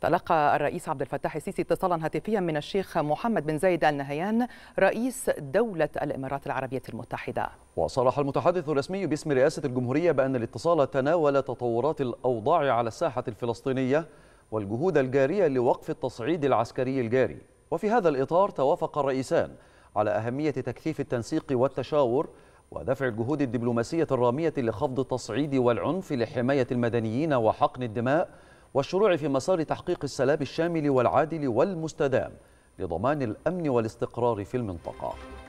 تلقى الرئيس عبد الفتاح السيسي اتصالا هاتفيا من الشيخ محمد بن زايد ال نهيان رئيس دولة الإمارات العربية المتحدة وصرح المتحدث الرسمي باسم رئاسة الجمهورية بأن الاتصال تناول تطورات الأوضاع على الساحة الفلسطينية والجهود الجارية لوقف التصعيد العسكري الجاري وفي هذا الإطار توافق الرئيسان على أهمية تكثيف التنسيق والتشاور ودفع الجهود الدبلوماسية الرامية لخفض التصعيد والعنف لحماية المدنيين وحقن الدماء والشروع في مسار تحقيق السلام الشامل والعادل والمستدام لضمان الأمن والاستقرار في المنطقة